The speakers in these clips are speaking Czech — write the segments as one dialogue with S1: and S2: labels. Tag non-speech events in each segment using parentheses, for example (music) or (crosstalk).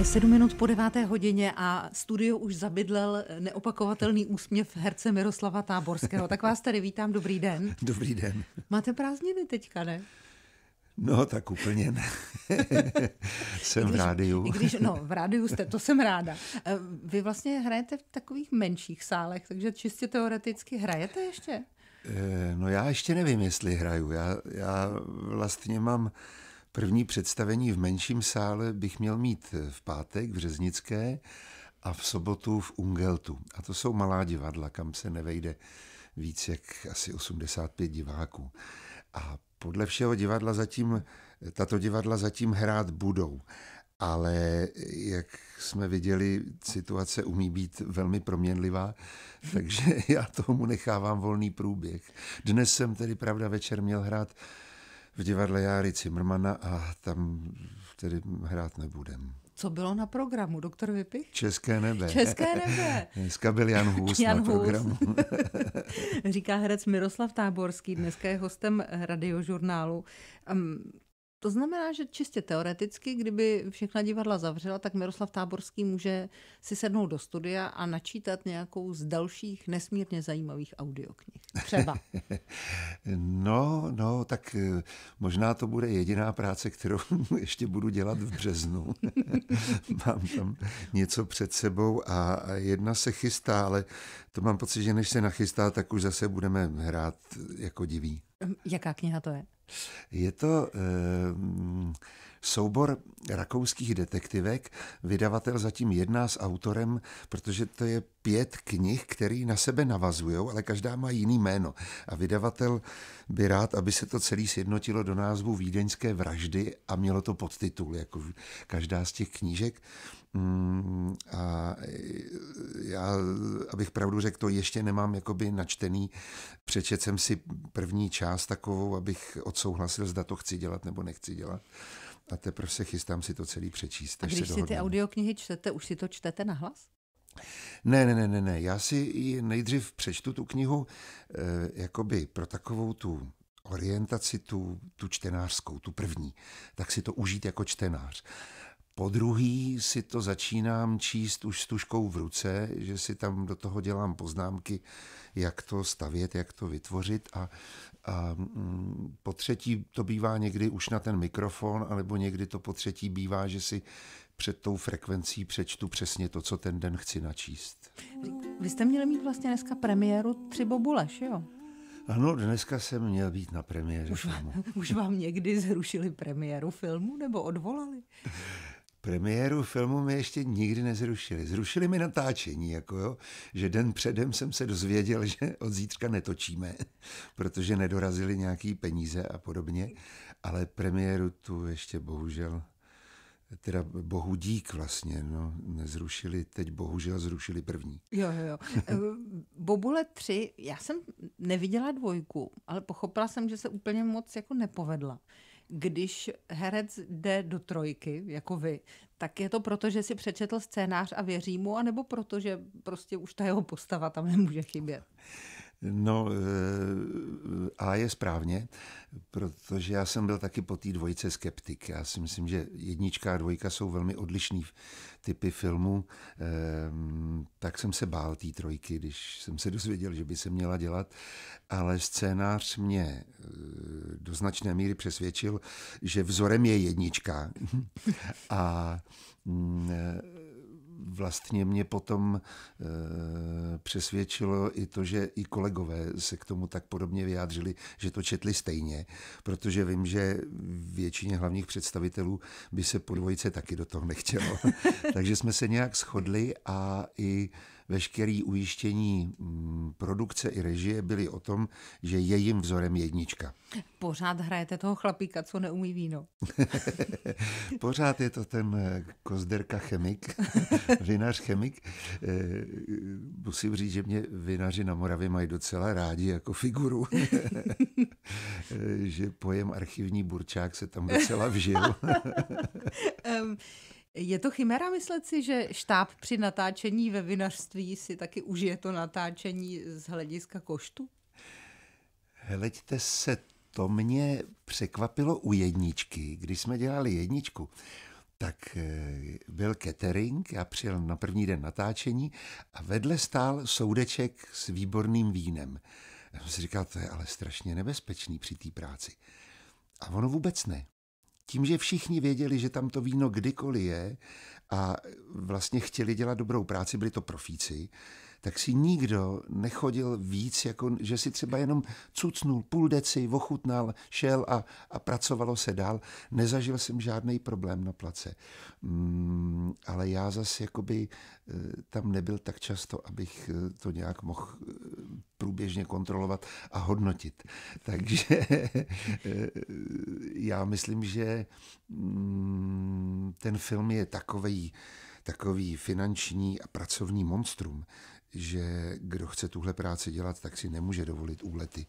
S1: Je sedm minut po deváté hodině a studio už zabydlel neopakovatelný úsměv herce Miroslava Táborského. Tak vás tady vítám, dobrý den. (laughs)
S2: Dobrý den.
S1: Máte prázdniny teďka, ne?
S2: No, tak úplně ne. (laughs) jsem když, v rádiu. když, no,
S1: v rádiu jste, to jsem ráda. Eh, vy vlastně hrajete v takových menších sálech, takže čistě teoreticky hrajete ještě?
S2: Eh, no já ještě nevím, jestli hraju. Já, já vlastně mám První představení v menším sále bych měl mít v pátek v Řeznické a v sobotu v Ungeltu. A to jsou malá divadla, kam se nevejde víc jak asi 85 diváků. A podle všeho divadla zatím, tato divadla zatím hrát budou. Ale jak jsme viděli, situace umí být velmi proměnlivá, (laughs) takže já tomu nechávám volný průběh. Dnes jsem tedy, pravda, večer měl hrát v divadle Járy Cimrmana a tam tedy hrát nebudem.
S1: Co bylo na programu, doktor Vypich?
S2: České nebe. České nebe. Dneska byl Jan Hus Jan na programu. (laughs)
S1: Říká herec Miroslav Táborský, dneska je hostem radiožurnálu. Um, to znamená, že čistě teoreticky, kdyby všechna divadla zavřela, tak Miroslav Táborský může si sednout do studia a načítat nějakou z dalších nesmírně zajímavých audioknih. Třeba.
S2: (laughs) no, no, tak eh, možná to bude jediná práce, kterou (laughs) ještě budu dělat v březnu. (laughs) mám tam něco před sebou a, jedna se chystá, ale to mám pocit, že než se nachystá, tak už zase budeme hrát jako diví.
S1: Hm, jaká kniha to je?
S2: Je to e, soubor rakouských detektivek. Vydavatel zatím jedná s autorem, protože to je pět knih, které na sebe navazují, ale každá má jiný jméno. A vydavatel by rád, aby se to celé sjednotilo do názvu Vídeňské vraždy a mělo to podtitul, jako každá z těch knížek. Mm, a já, abych pravdu řekl, to ještě nemám jakoby načtený. Přečet jsem si první část takovou, abych odsouhlasil, zda to chci dělat nebo nechci dělat. A teprve se chystám si to celý přečíst. A když si ty
S1: audioknihy čtete, už si to čtete na hlas?
S2: Ne, ne, ne, ne, ne. Já si nejdřív přečtu tu knihu eh, jakoby pro takovou tu orientaci, tu, tu čtenářskou, tu první. Tak si to užít jako čtenář. Eh, po druhý si to začínám číst už s tuškou v ruce, že si tam do toho dělám poznámky, jak to stavět, jak to vytvořit a, a mm, po třetí to bývá někdy už na ten mikrofon, alebo někdy to po třetí bývá, že si před tou frekvencí přečtu přesně to, co ten den chci načíst.
S1: Vy jste měli mít vlastně dneska premiéru Tři bobuleš, že jo?
S2: Ano, dneska jsem měl být na premiéře už vám, filmu.
S1: Už vám někdy zrušili premiéru filmu nebo odvolali? (laughs)
S2: Premiéru filmu mi ještě nikdy nezrušili. Zrušili mi natáčení, jako jo, že den předem jsem se dozvěděl, (laughs) že od zítřka netočíme, protože nedorazili nějaký peníze a podobně, ale premiéru tu ještě bohužel teda bohu dík vlastně, no, nezrušili, teď bohužel zrušili první.
S1: Jo, jo, jo. (laughs) Eh, Bobule 3, já jsem neviděla dvojku, ale pochopila jsem, že se úplně moc jako nepovedla když herec jde do trojky, jako vy, tak je to proto, že si přečetl scénář a věří mu, anebo proto, že prostě už ta jeho postava tam nemůže chybět?
S2: No eh, a je správně, protože já jsem byl taky po té dvojce skeptik. Já si myslím, že jednička a dvojka jsou velmi odlišný typy filmů. Eh, tak jsem se bál té trojky, když jsem se dozvěděl, že by se měla dělat. Ale scénář mě eh, do značné míry přesvědčil, že vzorem je jednička. (laughs) a mm, vlastně mě potom eh, přesvědčilo i to, že i kolegové se k tomu tak podobně vyjádřili, že to četli stejně, protože vím, že většině hlavních představitelů by se po dvojice taky do toho nechtělo. (laughs) Takže jsme se nějak shodli a i veškeré ujištění mm, produkce i režie byly o tom, že je jim vzorem jednička.
S1: Pořád hrajete toho chlapíka, co neumí víno.
S2: (laughs) Pořád je to ten eh, kozderka chemik, (laughs) vinař chemik. Eh, musím říct, že mě vinaři na Moravě mají docela rádi jako figuru. (laughs) Eh, že pojem archivní burčák se tam docela vžil.
S1: Je to chimera myslet si, že štáb při natáčení ve vinařství si taky užije to natáčení z hlediska koštu?
S2: Hleďte se, to mě překvapilo u jedničky. Když jsme dělali jedničku, tak eh, byl catering, já přijel na první den natáčení a vedle stál soudeček s výborným vínem. Já jsem si říkal, to je ale strašně nebezpečný při té práci. A ono vůbec ne tím, že všichni věděli, že tam to víno kdykoliv je a vlastně chtěli dělat dobrou práci, byli to profíci, tak si nikdo nechodil víc, jako že si třeba jenom cucnul půl deci, ochutnal, šel a, a pracovalo se dál. Nezažil jsem žádný problém na place. Mm, ale já zase jakoby eh, tam nebyl tak často, abych eh, to nějak mohl eh, průběžně kontrolovat a hodnotit. (laughs) Takže eh, já myslím, že mm, ten film je takový, takový finanční a pracovní monstrum, že kdo chce tuhle práci dělat, tak si nemůže dovolit úlety,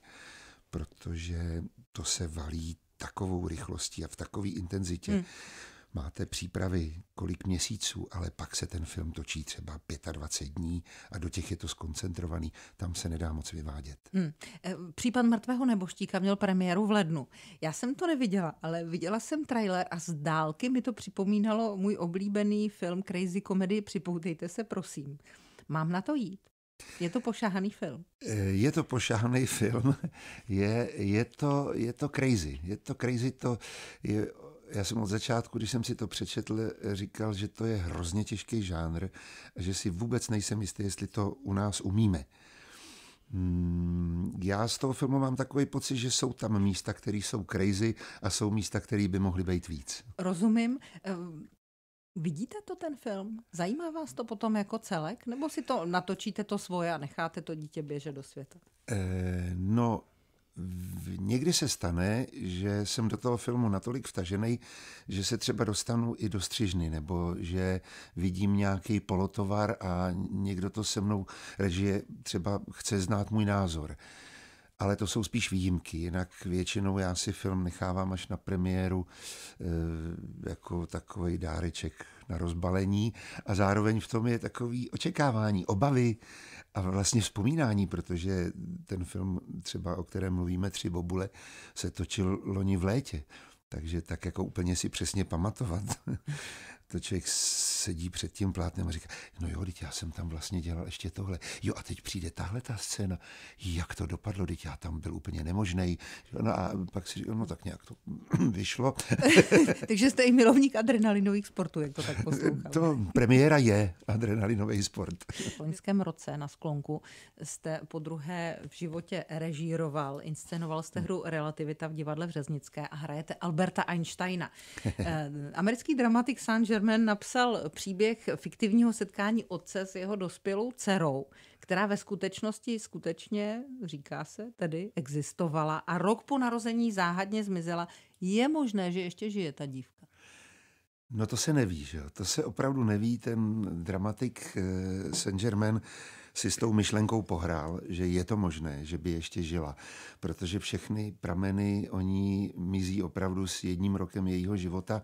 S2: protože to se valí takovou rychlostí a v takové intenzitě, hmm máte přípravy kolik měsíců, ale pak se ten film točí třeba 25 dní a do těch je to skoncentrovaný, tam se nedá moc vyvádět.
S1: Hmm. Případ mrtvého neboštíka měl premiéru v lednu. Já jsem to neviděla, ale viděla jsem trailer a z dálky mi to připomínalo můj oblíbený film Crazy Comedy Připoutejte se, prosím. Mám na to jít? Je to pošahaný film.
S2: Eh, je to pošahaný film, (laughs) je, je, to, je to crazy. Je to crazy, to je já jsem od začátku, když jsem si to přečetl, říkal, že to je hrozně těžký žánr a že si vůbec nejsem jistý, jestli to u nás umíme. Hmm, já z toho filmu mám takový pocit, že jsou tam místa, které jsou crazy a jsou místa, které by mohly být víc.
S1: Rozumím. Eh, vidíte to ten film? Zajímá vás to potom jako celek? Nebo si to natočíte to svoje a necháte to dítě běžet do světa?
S2: Eh, no, někdy se stane, že jsem do toho filmu natolik vtažený, že se třeba dostanu i do střižny, nebo že vidím nějaký polotovar a někdo to se mnou režie třeba chce znát můj názor. Ale to jsou spíš výjimky, jinak většinou já si film nechávám až na premiéru eh, jako takový dáreček na rozbalení a zároveň v tom je takový očekávání, obavy a vlastně vzpomínání, protože ten film třeba, o kterém mluvíme, Tři bobule, se točil loni v létě. Takže tak jako úplně si přesně pamatovat (laughs) to člověk sedí před tím plátnem a říká, no jo, teď já jsem tam vlastně dělal ještě tohle. Jo a teď přijde tahle ta scéna, jak to dopadlo, teď já tam byl úplně nemožný. No a pak si říká, no tak nějak to (clears throat) vyšlo. (laughs) Takže
S1: jste i milovník adrenalinových sportů, jak to tak poslouchám.
S2: To premiéra je adrenalinový sport. v
S1: loňském roce na sklonku jste po druhé v životě režíroval, inscenoval jste hru Relativita v divadle v Řeznické a hrajete Alberta Einsteina. (laughs) Eh, americký dramatik Sanger Femen napsal příběh fiktivního setkání otce s jeho dospělou dcerou, která ve skutečnosti skutečně, říká se, tedy existovala a rok po narození záhadně zmizela. Je možné, že ještě žije ta dívka?
S2: No to se neví, že? to se opravdu neví. Ten dramatik eh, Saint-Germain si s tou myšlenkou pohrál, že je to možné, že by ještě žila, protože všechny prameny o ní mizí opravdu s jedním rokem jejího života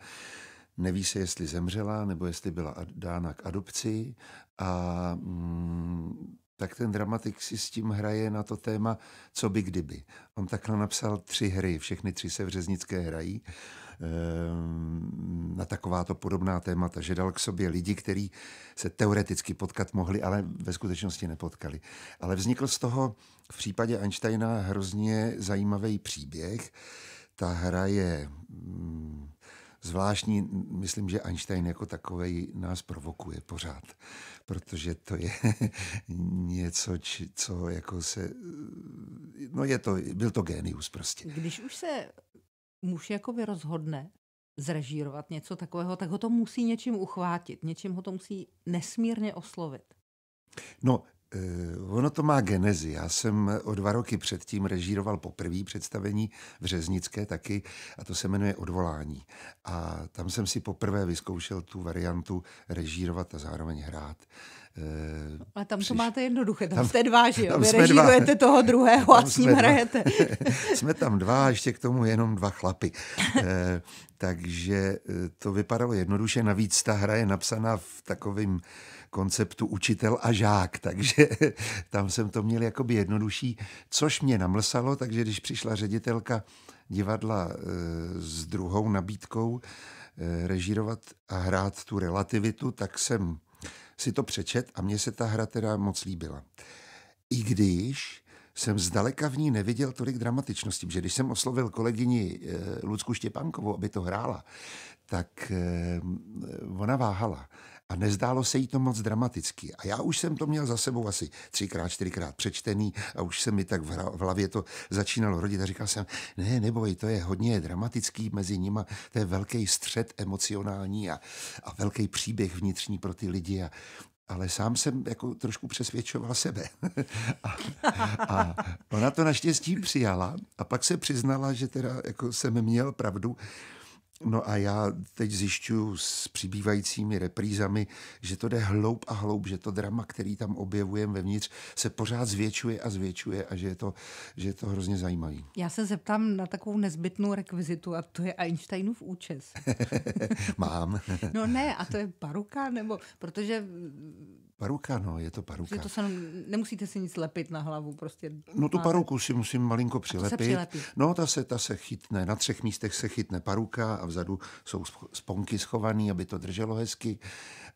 S2: neví se, jestli zemřela nebo jestli byla dána k adopci a mm, tak ten dramatik si s tím hraje na to téma, co by kdyby. On takhle napsal tři hry, všechny tři se v Řeznické hrají, ehm, na takováto podobná témata, že dal k sobě lidi, kteří se teoreticky potkat mohli, ale ve skutečnosti nepotkali. Ale vznikl z toho v případě Einsteina hrozně zajímavý příběh. Ta hra je mm, zvláštní. Myslím, že Einstein jako takový nás provokuje pořád, protože to je (laughs) něco, či, co jako se... No je to, byl to génius prostě.
S1: Když už se muž jako rozhodne zrežírovat něco takového, tak ho to musí něčím uchvátit, něčím ho to musí nesmírně oslovit.
S2: No, Eh, ono to má genezi. Já jsem o dva roky předtím režíroval poprvé představení v Řeznické taky a to se jmenuje Odvolání. A tam jsem si poprvé vyzkoušel tu variantu režírovat a zároveň hrát. Eh,
S1: a tam Přiš... to máte jednoduché, tam, tam jste dva, že jo? Vy režírujete dva. toho druhého a s ním hrajete.
S2: (laughs) jsme tam dva a ještě k tomu jenom dva chlapy. Eh, takže to vypadalo jednoduše. Navíc ta hra je napsaná v takovým konceptu učitel a žák, takže (laughs) tam jsem to měl jakoby jednodušší, což mě namlsalo, takže když přišla ředitelka divadla eh, s druhou nabídkou eh, režírovat a hrát tu relativitu, tak jsem si to přečet a mně se ta hra teda moc líbila. I když jsem zdaleka v ní neviděl tolik dramatičnosti, protože když jsem oslovil kolegyni eh, Lucku Štěpánkovou, aby to hrála, tak ona váhala a nezdálo se jí to moc dramatický. A já už jsem to měl za sebou asi třikrát, čtyřikrát přečtený a už se mi tak v hlavě to začínalo rodit a říkal jsem, ne, neboj, to je hodně dramatický mezi nima, to je velký střed emocionální a, a velký příběh vnitřní pro ty lidi a ale sám jsem jako trošku přesvědčoval sebe. (laughs) a, a ona to naštěstí přijala a pak se přiznala, že teda jako jsem měl pravdu, No a já teď zjišťuju s přibývajícími reprízami, že to jde hloub a hloub, že to drama, který tam objevujeme vevnitř, se pořád zvětšuje a zvětšuje a že je to, že je to hrozně zajímavý.
S1: Já se zeptám na takovou nezbytnou rekvizitu a to je Einsteinův účes.
S2: (laughs) Mám. (laughs) no
S1: ne, a to je paruka, nebo protože
S2: Paruka, no, je to paruka. Že to se,
S1: nemusíte si nic lepit na hlavu, prostě. No tu máte... paruku
S2: si musím malinko přilepit. přilepí. No, ta se, ta se chytne, na třech místech se chytne paruka a vzadu jsou sponky schované, aby to drželo hezky.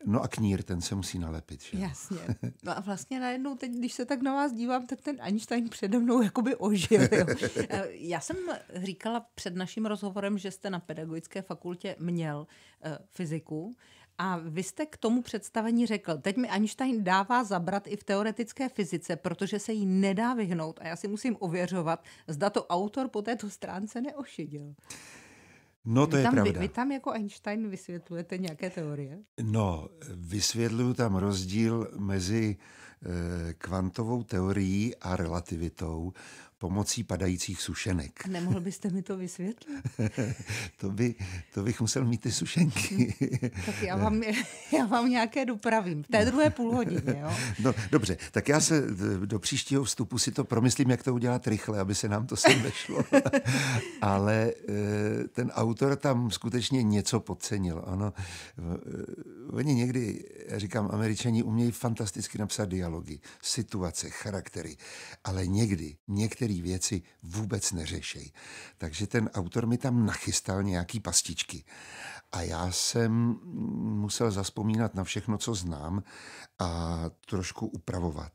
S2: No a knír, ten se musí nalepit. Že?
S1: Jasně. (laughs) No a vlastně najednou teď, když se tak na vás dívám, tak ten Einstein přede mnou jakoby ožil. Jo. (laughs) Eh, já jsem říkala před naším rozhovorem, že jste na pedagogické fakultě měl uh, fyziku. A vy jste k tomu představení řekl, teď mi Einstein dává zabrat i v teoretické fyzice, protože se jí nedá vyhnout a já si musím ověřovat, zda to autor po této stránce neošidil.
S2: No to vy je tam, pravda. Vy, vy
S1: tam jako Einstein vysvětlujete nějaké teorie?
S2: No, vysvětluju tam rozdíl mezi eh, kvantovou teorií a relativitou pomocí padajících sušenek.
S1: A nemohl byste mi to vysvětlit?
S2: (laughs) to, by, to bych musel mít ty sušenky. (laughs) tak já vám,
S1: (laughs) já vám nějaké dopravím. V té no. druhé půlhodině, jo?
S2: no, dobře, tak já se do příštího vstupu si to promyslím, jak to udělat rychle, aby se nám to sem vešlo. Ale e, ten autor tam skutečně něco podcenil. Ono, e, oni někdy, já říkám, američani umějí fantasticky napsat dialogy, situace, charaktery, ale někdy, některý některé věci vůbec neřešej. Takže ten autor mi tam nachystal nějaký pastičky. A já jsem musel zaspomínat na všechno, co znám a trošku upravovat.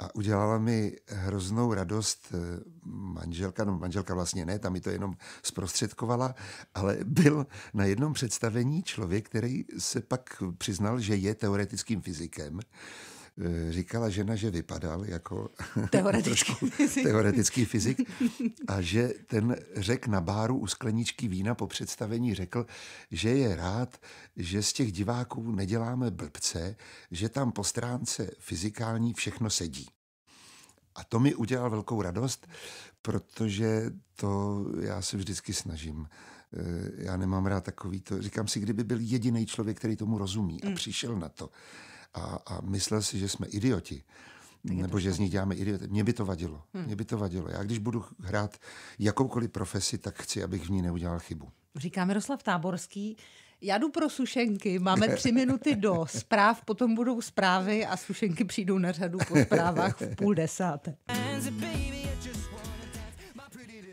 S2: A udělala mi hroznou radost eh, manželka, no manželka vlastně ne, tam mi to jenom zprostředkovala, ale byl na jednom představení člověk, který se pak přiznal, že je teoretickým fyzikem Eh, říkala žena, že vypadal jako (laughs) teoretický, fyzik. teoretický fyzik a že ten řek na báru u skleničky vína po představení řekl, že je rád, že z těch diváků neděláme blbce, že tam po stránce fyzikální všechno sedí. A to mi udělal velkou radost, protože to já se vždycky snažím. Eh, já nemám rád takový to. Říkám si, kdyby byl jediný člověk, který tomu rozumí a mm. přišel na to, a, a myslel si, že jsme idioti. Nebo že z nich děláme idioty. Mě by to vadilo. Hmm. Mě by to vadilo. Já když budu hrát jakoukoliv profesi, tak chci, abych v ní neudělal chybu.
S1: Říká Miroslav Táborský, já jdu pro sušenky, máme (laughs) tři minuty do zpráv, potom budou zprávy a sušenky přijdou na řadu po zprávách v půl desáté.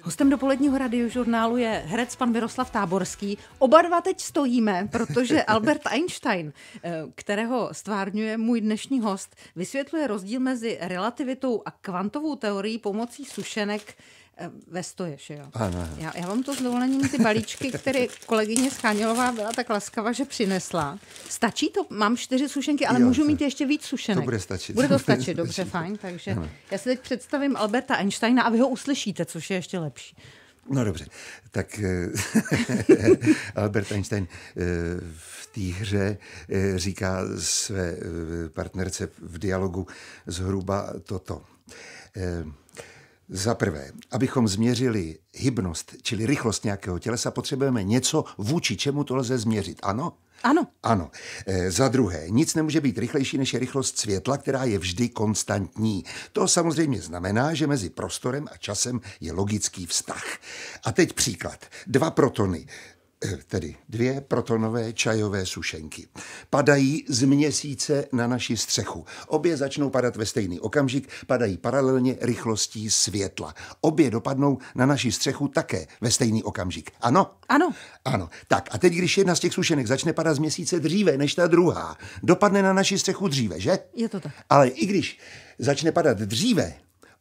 S1: Hostem dopoledního radiožurnálu je herec pan Miroslav Táborský. Oba dva teď stojíme, protože (laughs) Albert Einstein, eh, kterého stvárňuje můj dnešní host, vysvětluje rozdíl mezi relativitou a kvantovou teorií pomocí sušenek Eh, ve stoje, že jo? Ano. Já, já vám to s dovolením ty balíčky, které kolegyně Schánělová byla tak laskava, že přinesla. Stačí to? Mám čtyři sušenky, ale jo, můžu to... mít ještě víc sušenek. To bude stačit. Bude to stačit, dobře, stačit. fajn. Takže ano. já si teď představím Alberta Einsteina a vy ho uslyšíte, což je ještě lepší.
S2: No dobře, tak eh, (laughs) Albert Einstein eh, v té hře říká své partnerce v dialogu zhruba toto. Za prvé, abychom změřili hybnost, čili rychlost nějakého tělesa, potřebujeme něco, vůči čemu to lze změřit. Ano? Ano. Ano. E, za druhé, nic nemůže být rychlejší než je rychlost světla, která je vždy konstantní. To samozřejmě znamená, že mezi prostorem a časem je logický vztah. A teď příklad. Dva protony Eh, tedy dvě protonové čajové sušenky. Padají z měsíce na naši střechu. Obě začnou padat ve stejný okamžik, padají paralelně rychlostí světla. Obě dopadnou na naši střechu také ve stejný okamžik. Ano? Ano. Ano. Tak a teď, když jedna z těch sušenek začne padat z měsíce dříve než ta druhá, dopadne na naši střechu dříve, že? Je to tak. Ale i když začne padat dříve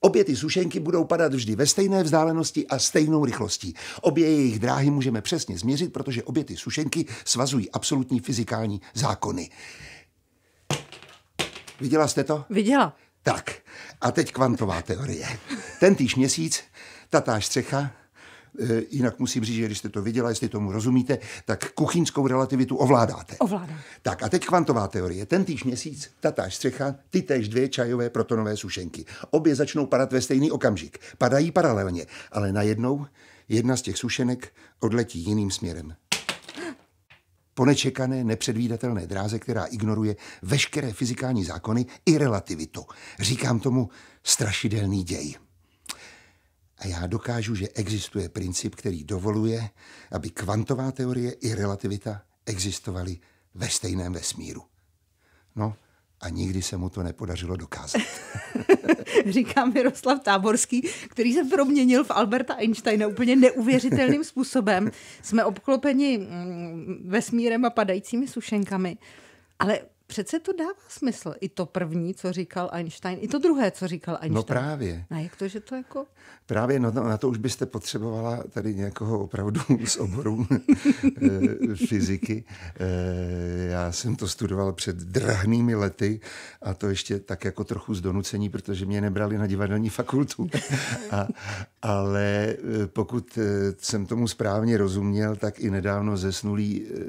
S2: Obě ty sušenky budou padat vždy ve stejné vzdálenosti a stejnou rychlostí. Obě jejich dráhy můžeme přesně změřit, protože obě ty sušenky svazují absolutní fyzikální zákony. Viděla jste to? Viděla. Tak, a teď kvantová teorie. Ten týž měsíc, tatáž střecha, Eh, jinak musím říct, že když jste to viděla, jestli tomu rozumíte, tak kuchyňskou relativitu ovládáte. Ovládá. Tak a teď kvantová teorie. Ten týž měsíc, tatáž střecha, ty též dvě čajové protonové sušenky. Obě začnou padat ve stejný okamžik. Padají paralelně, ale najednou jedna z těch sušenek odletí jiným směrem po nečekané, nepředvídatelné dráze, která ignoruje veškeré fyzikální zákony i relativitu. Říkám tomu strašidelný děj. A já dokážu, že existuje princip, který dovoluje, aby kvantová teorie i relativita existovaly ve stejném vesmíru. No, a nikdy se mu to nepodařilo dokázat.
S1: (laughs) Říká Miroslav Táborský, který se proměnil v Alberta Einsteina úplně neuvěřitelným (laughs) způsobem. Jsme obklopeni mm, vesmírem a padajícími sušenkami. Ale přece to dává smysl. I to první, co říkal Einstein, i to druhé, co říkal no Einstein. No právě. A jak to, že to jako...
S2: Právě, no, no na to už byste potřebovala tady někoho opravdu (laughs) z oboru eh, fyziky. Eh, já jsem to studoval před drahnými lety a to ještě tak jako trochu z donucení, protože mě nebrali na divadelní fakultu. (laughs) a, ale eh, pokud eh, jsem tomu správně rozuměl, tak i nedávno zesnulý eh,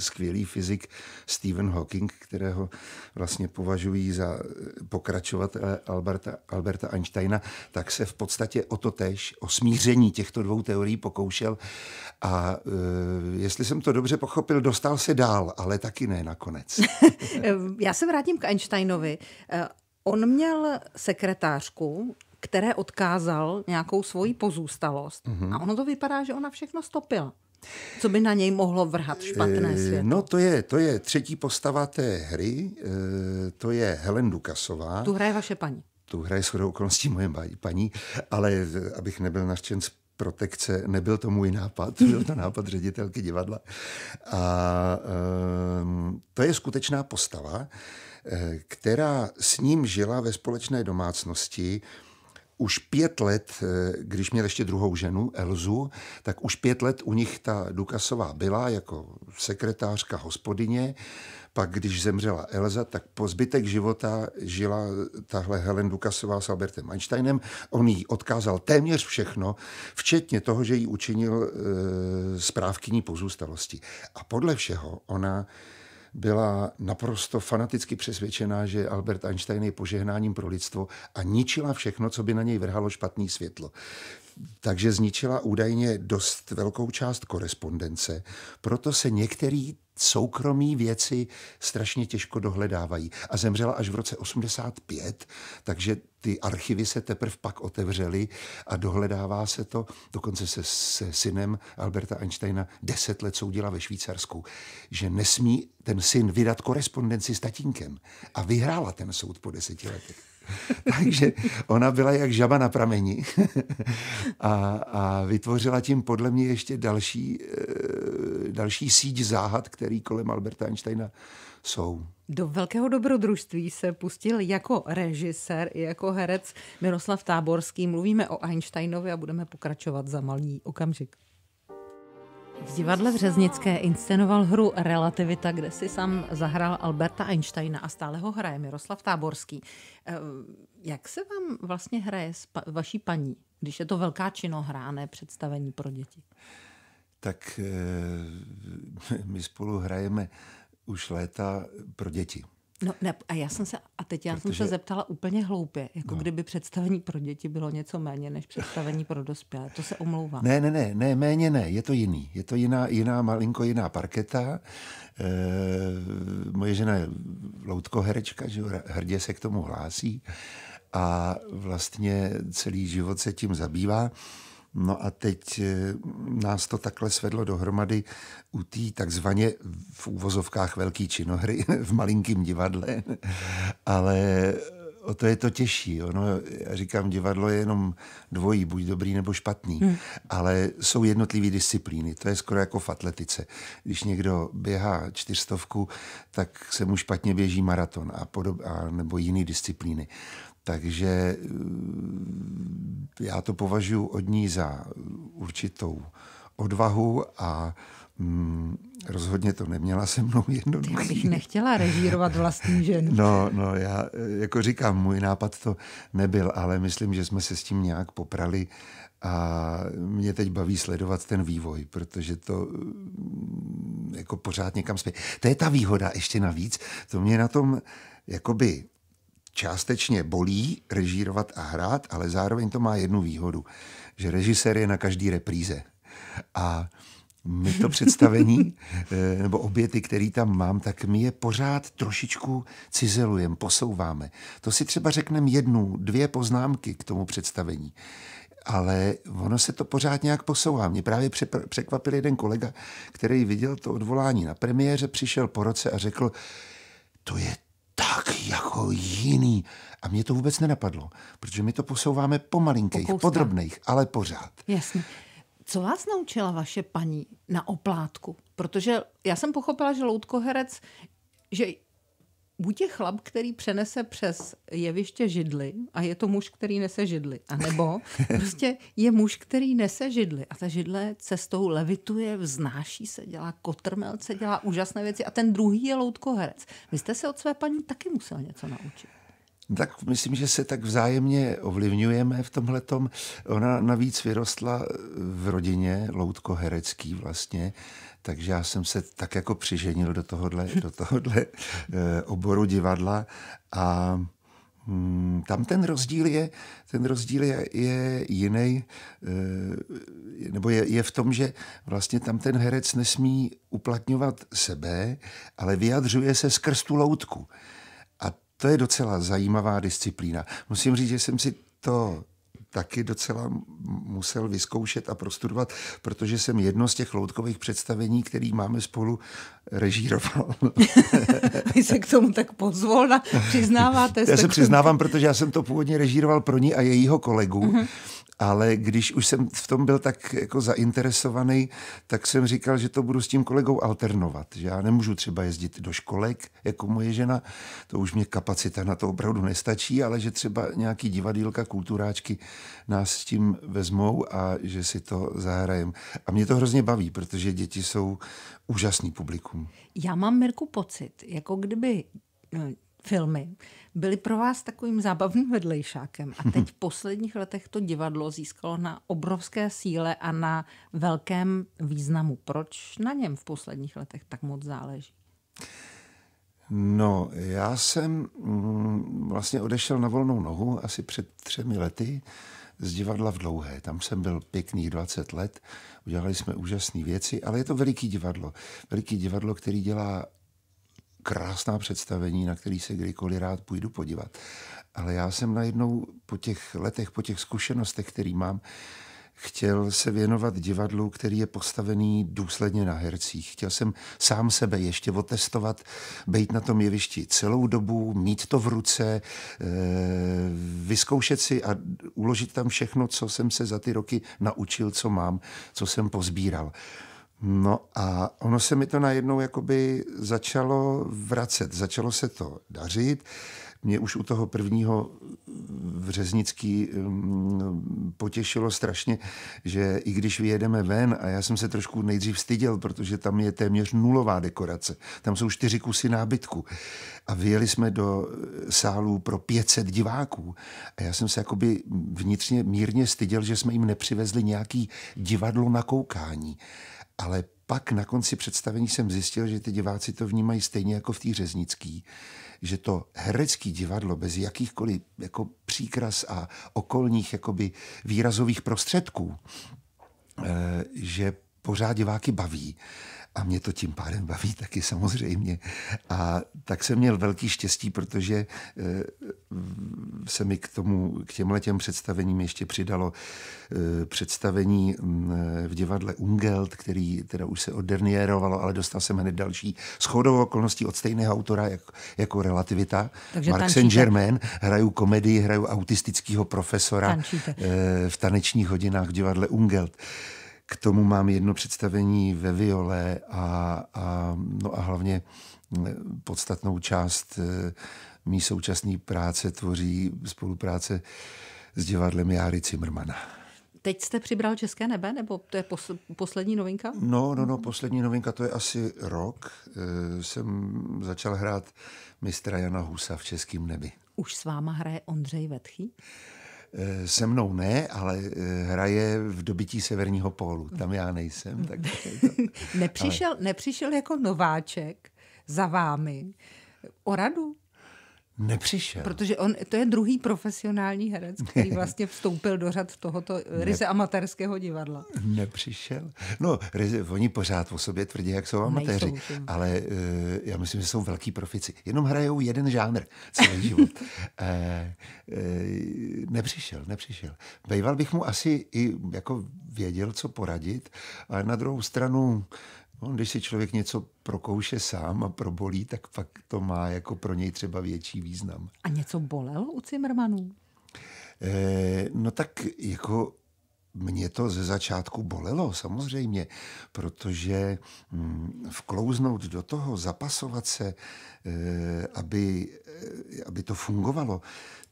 S2: skvělý fyzik Stephen Hawking, kterého vlastně považují za pokračovatele Alberta, Alberta Einsteina, tak se v podstatě o to tež, o smíření těchto dvou teorií pokoušel a jestli jsem to dobře pochopil, dostal se dál, ale taky ne nakonec.
S1: (laughs) Já se vrátím k Einsteinovi. On měl sekretářku, které odkázal nějakou svoji pozůstalost. Mm-hmm. A ono to vypadá, že ona všechno stopila. Co by na něj mohlo vrhat špatné eh, světlo? No
S2: to je, to je třetí postava té hry, eh, to je Helen Dukasová. Tu hraje vaše paní. Tu hraje shodou okolností moje paní, ale eh, abych nebyl naštěn z protekce, nebyl to můj nápad, (laughs) byl to nápad ředitelky divadla. A ehm, to je skutečná postava, která s ním žila ve společné domácnosti, už pět let, eh, když měl ještě druhou ženu, Elzu, tak už pět let u nich ta Dukasová byla jako sekretářka hospodyně. Pak, když zemřela Elza, tak po zbytek života žila tahle Helen Dukasová s Albertem Einsteinem. On jí odkázal téměř všechno, včetně toho, že jí učinil e, správkyní pozůstalosti. A podle všeho ona byla naprosto fanaticky přesvědčená, že Albert Einstein je požehnáním pro lidstvo a ničila všechno, co by na něj vrhalo špatný světlo. Takže zničila údajně dost velkou část korespondence, proto se některý soukromí věci strašně těžko dohledávají. A zemřela až v roce 85, takže ty archivy se teprve pak otevřely a dohledává se to. Dokonce se, se synem Alberta Einsteina deset let soudila ve Švýcarsku, že nesmí ten syn vydat korespondenci s tatínkem. A vyhrála ten soud po deseti letech. (laughs) Takže ona byla jak žaba na prameni (laughs) a, a vytvořila tím podle mě ještě další eh, další síť záhad, který kolem Alberta Einsteina jsou.
S1: Do velkého dobrodružství se pustil jako režisér i jako herec Miroslav Táborský. Mluvíme o Einsteinovi a budeme pokračovat za malý okamžik. V divadle v Řeznické inscenoval hru Relativita, kde si sám zahrál Alberta Einsteina a stále ho hraje Miroslav Táborský. Eh, jak se vám vlastně hraje s vaší paní, když je to velká činohra, ne představení pro děti?
S2: tak eh, my spolu hrajeme už léta pro děti.
S1: No ne, a já jsem se, a teď já Protože... jsem se zeptala úplně hloupě, jako no. kdyby představení pro děti bylo něco méně než představení pro dospělé, to se omlouvám. Ne, ne,
S2: ne, ne, méně ne, je to jiný, je to jiná, jiná malinko jiná parketa. E, moje žena je loutkoherečka, že hrdě se k tomu hlásí a vlastně celý život se tím zabývá. No a teď eh, nás to takhle svedlo dohromady u té takzvaně v úvozovkách velký činohry (laughs) v malinkém divadle, ale o to je to těžší. Ono, já říkám, divadlo je jenom dvojí, buď dobrý nebo špatný. Hmm. Ale jsou jednotlivé disciplíny. To je skoro jako v atletice. Když někdo běhá čtyřstovku, tak se mu špatně běží maraton a, podob, a nebo jiné disciplíny. Takže eh, já to považuji od ní za určitou odvahu a mm, Rozhodně to neměla se mnou jednoduchý. Já bych nechtěla
S1: režírovat vlastní ženu.
S2: No, no, já jako říkám, můj nápad to nebyl, ale myslím, že jsme se s tím nějak poprali a mě teď baví sledovat ten vývoj, protože to mm, jako pořád někam spěje. To je ta výhoda ještě navíc, to mě na tom jakoby částečně bolí režírovat a hrát, ale zároveň to má jednu výhodu, že režisér je na každý repríze. A mi to představení, (laughs) eh, nebo oběty, který tam mám, tak my je pořád trošičku cizelujeme, posouváme. To si třeba řekneme jednu, dvě poznámky k tomu představení. Ale ono se to pořád nějak posouvá. Mě právě překvapil jeden kolega, který viděl to odvolání na premiéře, přišel po roce a řekl, to je tak jako jiný. A mě to vůbec nenapadlo, protože my to posouváme pomalinkých, po podrobných, ale pořád.
S1: Jasně. Co vás naučila vaše paní na oplátku? Protože já jsem pochopila, že loutkoherec, že buď je chlap, který přenese přes jeviště židly a je to muž, který nese židly, anebo (laughs) prostě je muž, který nese židly a ta židle cestou levituje, vznáší se, dělá kotrmelce, dělá úžasné věci a ten druhý je loutkoherec. Vy jste se od své paní taky musel něco naučit.
S2: No tak myslím, že se tak vzájemně ovlivňujeme v tom. Ona navíc vyrostla v rodině loutko-herecký vlastně, takže já jsem se tak jako přiženil do tohohle, do tohohle eh, oboru divadla a mm, tam ten rozdíl je, ten rozdíl je, je jiný, eh, nebo je, je v tom, že vlastně tam ten herec nesmí uplatňovat sebe, ale vyjadřuje se skrz tu loutku to je docela zajímavá disciplína. Musím říct, že jsem si to taky docela musel vyzkoušet a prostudovat, protože jsem jedno z těch loutkových představení, který máme spolu, režíroval. (laughs) Vy se k
S1: tomu tak pozvolna přiznáváte. Já se přiznávám,
S2: protože já jsem to původně režíroval pro ní a jejího kolegu. Uh-huh ale když už jsem v tom byl tak jako zainteresovaný, tak jsem říkal, že to budu s tím kolegou alternovat, že já nemůžu třeba jezdit do školek jako moje žena, to už mě kapacita na to opravdu nestačí, ale že třeba nějaký divadýlka, kulturáčky nás s tím vezmou a že si to zahrajem. A mě to hrozně baví, protože děti jsou úžasný publikum.
S1: Já mám, Mirku, pocit, jako kdyby no, filmy byly pro vás takovým zábavným vedlejšákem. A teď v posledních letech to divadlo získalo na obrovské síle a na velkém významu. Proč na něm v posledních letech tak moc záleží?
S2: No, já jsem mm, vlastně odešel na volnou nohu asi před třemi lety z divadla v Dlouhé. Tam jsem byl pěkných 20 let, udělali jsme úžasné věci, ale je to veliký divadlo. Veliký divadlo, který dělá krásná představení, na který se kdykoliv rád půjdu podívat. Ale já jsem najednou po těch letech, po těch zkušenostech, který mám, chtěl se věnovat divadlu, který je postavený důsledně na hercích. Chtěl jsem sám sebe ještě otestovat, být na tom jevišti celou dobu, mít to v ruce, eh, vyzkoušet si a uložit tam všechno, co jsem se za ty roky naučil, co mám, co jsem pozbíral. No a ono se mi to najednou jakoby začalo vracet, začalo se to dařit. Mě už u toho prvního Březnický mm, potěšilo strašně, že i když vyjedeme ven, a já jsem se trošku nejdřív styděl, protože tam je téměř nulová dekorace, tam jsou čtyři kusy nábytku. A vyjeli jsme do sálu pro 500 diváků a já jsem se jakoby vnitřně mírně styděl, že jsme jim nepřivezli nějaký divadlo na koukání ale pak na konci představení jsem zjistil, že ty diváci to vnímají stejně jako v té řeznický, že to herecký divadlo bez jakýchkoliv jako příkras a okolních jakoby výrazových prostředků, eh, že pořád diváky baví a mě to tím pádem baví taky samozřejmě. A tak jsem měl velký štěstí, protože eh, se mi k tomu, k těmhle těm představením ještě přidalo eh, představení mm, eh, v divadle Ungelt, který teda už se odderniérovalo, ale dostal jsem hned další shodou okolností od stejného autora jako, jako Relativita. Takže Mark Saint-Germain, hraju komedii, hraju autistického profesora tančíte. v tanečních hodinách v divadle Ungelt. K tomu mám jedno představení ve Viole a, a, no a hlavně mm, podstatnou část e, mý současné práce tvoří spolupráce s divadlem Járy Cimrmana.
S1: Teď jste přibral České nebe, nebo to je posl- poslední novinka? No,
S2: no, no, poslední novinka, to je asi rok. E, jsem začal hrát mistra Jana Husa v Českém nebi.
S1: Už s váma hraje Ondřej Vetchý?
S2: Eh, se mnou ne, ale eh, hraje v dobití severního pólu. Tam já nejsem. Tak to...
S1: (laughs) nepřišel, ale... nepřišel jako nováček za vámi o radu?
S2: nepřišel. Protože
S1: on, to je druhý profesionální herec, který (laughs) vlastně vstoupil do řad tohoto ryze amatérského divadla.
S2: Nepřišel. No, ryze, oni pořád o sobě tvrdí, jak jsou amatéři, ale uh, já myslím, že jsou velký profici. Jenom hrajou jeden žánr celý (laughs) život. uh, uh, nepřišel, nepřišel. Bejval bych mu asi i jako věděl, co poradit, ale na druhou stranu No, když si člověk něco prokouše sám a probolí, tak pak to má jako pro něj třeba větší význam.
S1: A něco bolelo u Cimrmanů?
S2: Eh, no tak jako mě to ze začátku bolelo, samozřejmě, protože mm, vklouznout do toho, zapasovat se, eh, aby, eh, aby to fungovalo,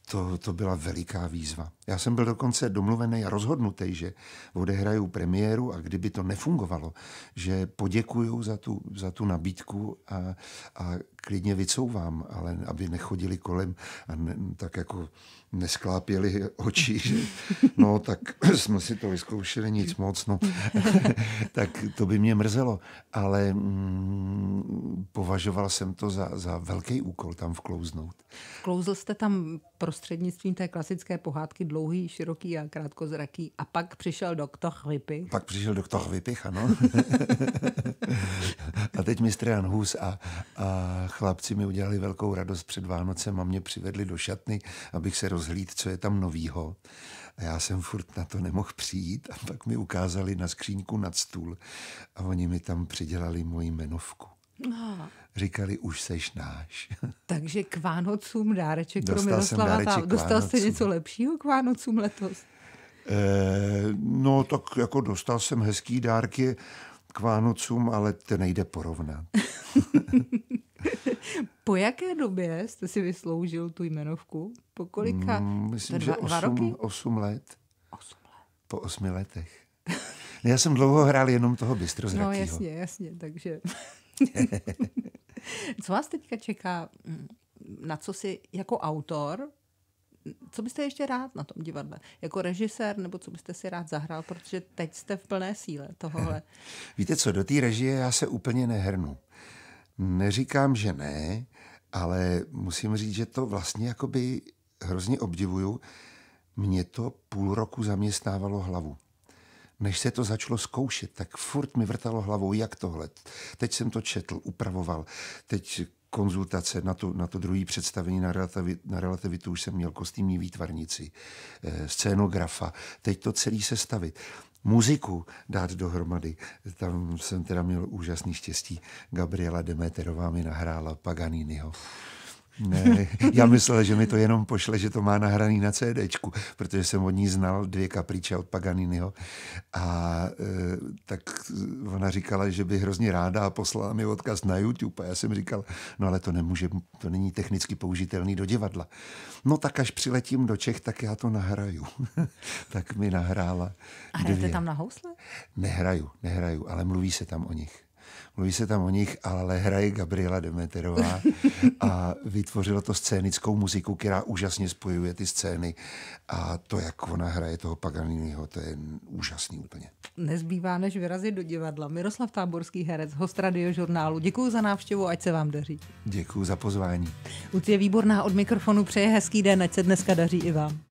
S2: to, to byla veliká výzva. Já jsem byl dokonce domluvený a rozhodnutý, že odehraju premiéru a kdyby to nefungovalo, že poděkuju za tu, za tu nabídku a, a klidně vycouvám, ale aby nechodili kolem a ne, tak jako nesklápěli oči. Že, (laughs) no tak (laughs) jsme si to vyzkoušeli, nic moc, no. (laughs) tak to by mě mrzelo. Ale mm, považoval jsem to za, za velký úkol tam vklouznout.
S1: Vklouzl jste tam prostřednictvím té klasické pohádky dlouhý, široký a krátkozraký a pak přišel doktor Vypich.
S2: Pak přišel doktor Vypich, ano. a teď mistr Jan Hus a, a chlapci mi udělali velkou radost před Vánocem a mě přivedli do šatny, abych se rozhlíd, co je tam novýho. A já jsem furt na to nemohl přijít a pak mi ukázali na skříňku nad stůl a oni mi tam přidělali moji menovku. No. Říkali, už seš náš.
S1: (laughs) Takže k Vánocům dáreček dostal pro Miroslava jsem dáreček Dostal jste něco lepšího k Vánocům letos?
S2: E, no tak jako dostal jsem hezký dárky k Vánocům, ale to nejde porovnat. (laughs)
S1: (laughs) po jaké době jste si vysloužil tu jmenovku? Po kolika? Mm, myslím, dva, že 8, dva roky?
S2: 8 let. 8 let. Po 8 letech. No, já jsem dlouho hrál jenom toho bystrozrakýho. No jasně, jasně, takže...
S1: (laughs) co vás teďka čeká? Mm, na co si jako autor co byste ještě rád na tom divadle? Jako režisér, nebo co byste si rád zahrál? Protože teď jste v plné síle tohohle.
S2: (laughs) Víte co, do té režie já se úplně nehrnu. Neříkám, že ne, ale musím říct, že to vlastně jakoby hrozně obdivuju. Mně to půl roku zaměstnávalo hlavu. Než se to začalo zkoušet, tak furt mi vrtalo hlavou, jak tohle. Teď jsem to četl, upravoval, teď konzultace na to, na to druhé představení na, relativitu, na relativitu už jsem měl kostýmní výtvarnici, eh, scénografa, teď to celý sestavit muziku dát dohromady. Tam jsem teda měl úžasný štěstí. Gabriela Demeterová mi nahrála Paganiniho. Ne, já myslel, že mi to jenom pošle, že to má nahraný na CD, protože jsem od ní znal dvě kapríče od Paganiniho. A e, tak ona říkala, že by hrozně ráda a poslala mi odkaz na YouTube. A já jsem říkal, no ale to nemůže, to není technicky použitelný do divadla. No tak až přiletím do Čech, tak já to nahraju. (laughs) tak mi nahrála. A hrajete dvě. tam na housle? Nehraju, nehraju, ale mluví se tam o nich mluví se tam o nich, ale hraje Gabriela Demeterová a vytvořila to scénickou muziku, která úžasně spojuje ty scény a to, jak ona hraje toho Paganiniho, to je úžasný úplně.
S1: Nezbývá, než vyrazit do divadla. Miroslav Táborský, herec, host radiožurnálu. Děkuji za návštěvu, ať se vám daří.
S2: Děkuji za pozvání.
S1: Lucie Výborná od mikrofonu přeje hezký den, ať se dneska daří i vám.